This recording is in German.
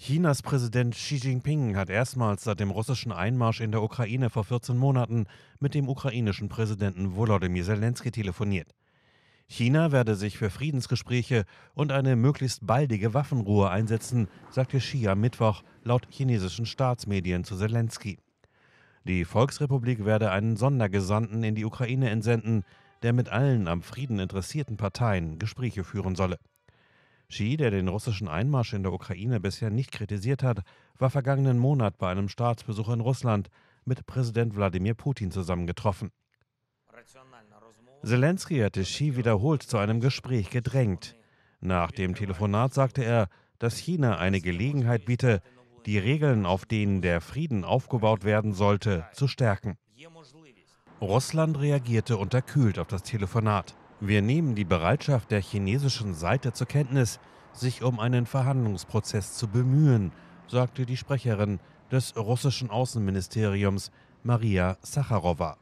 Chinas Präsident Xi Jinping hat erstmals seit dem russischen Einmarsch in der Ukraine vor 14 Monaten mit dem ukrainischen Präsidenten Volodymyr Zelensky telefoniert. China werde sich für Friedensgespräche und eine möglichst baldige Waffenruhe einsetzen, sagte Xi am Mittwoch laut chinesischen Staatsmedien zu Zelensky. Die Volksrepublik werde einen Sondergesandten in die Ukraine entsenden, der mit allen am Frieden interessierten Parteien Gespräche führen solle. Xi, der den russischen Einmarsch in der Ukraine bisher nicht kritisiert hat, war vergangenen Monat bei einem Staatsbesuch in Russland mit Präsident Wladimir Putin zusammengetroffen. Zelensky hatte Xi wiederholt zu einem Gespräch gedrängt. Nach dem Telefonat sagte er, dass China eine Gelegenheit biete, die Regeln, auf denen der Frieden aufgebaut werden sollte, zu stärken. Russland reagierte unterkühlt auf das Telefonat. Wir nehmen die Bereitschaft der chinesischen Seite zur Kenntnis, sich um einen Verhandlungsprozess zu bemühen, sagte die Sprecherin des russischen Außenministeriums Maria Sacharowa.